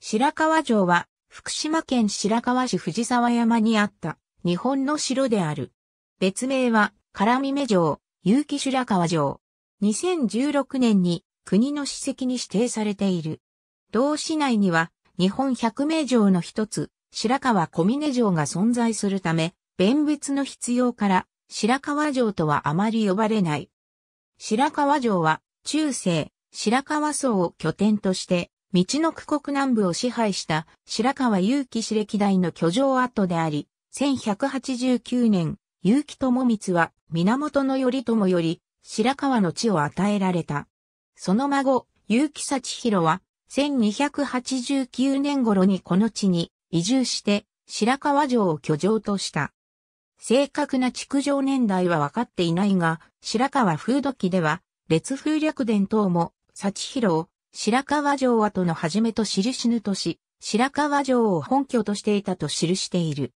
白川城は、福島県白川市藤沢山にあった、日本の城である。別名は、唐峰城、結城白川城。2016年に、国の史跡に指定されている。同市内には、日本百名城の一つ、白川小峰城が存在するため、弁別の必要から、白川城とはあまり呼ばれない。白川城は、中世、白川荘を拠点として、道の区国南部を支配した白川祐希司歴代の居城跡であり、1189年、結城友光は源頼朝より白川の地を与えられた。その孫、祐城幸弘は、1289年頃にこの地に移住して白川城を居城とした。正確な築城年代は分かっていないが、白川風土記では、列風略伝等も、幸広を白川城跡のはじめと記しぬとし、白川城を本拠としていたと記している。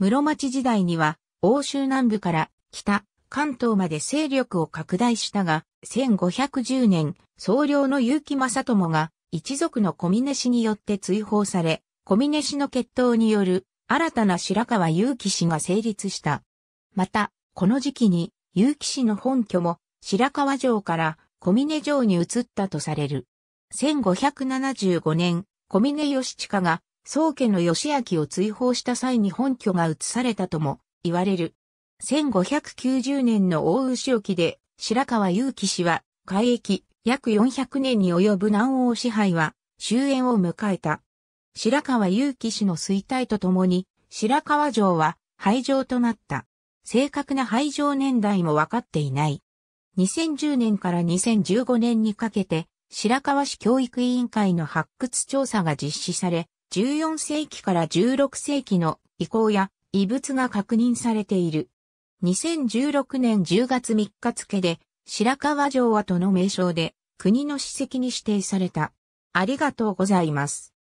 室町時代には、欧州南部から北、関東まで勢力を拡大したが、1510年、総領の結城正友が、一族の小峰氏によって追放され、小峰氏の決闘による、新たな白川結城氏が成立した。また、この時期に、結城氏の本拠も、白川城から小峰城に移ったとされる。1575年、小峰義親が、宗家の義明を追放した際に本拠が移されたとも言われる。1590年の大牛沖で、白川祐樹氏は、海域約400年に及ぶ南欧支配は終焉を迎えた。白川祐樹氏の衰退とともに、白川城は廃城となった。正確な廃城年代も分かっていない。2010年から2015年にかけて、白河市教育委員会の発掘調査が実施され、14世紀から16世紀の遺構や遺物が確認されている。2016年10月3日付で、白河城跡の名称で国の史跡に指定された。ありがとうございます。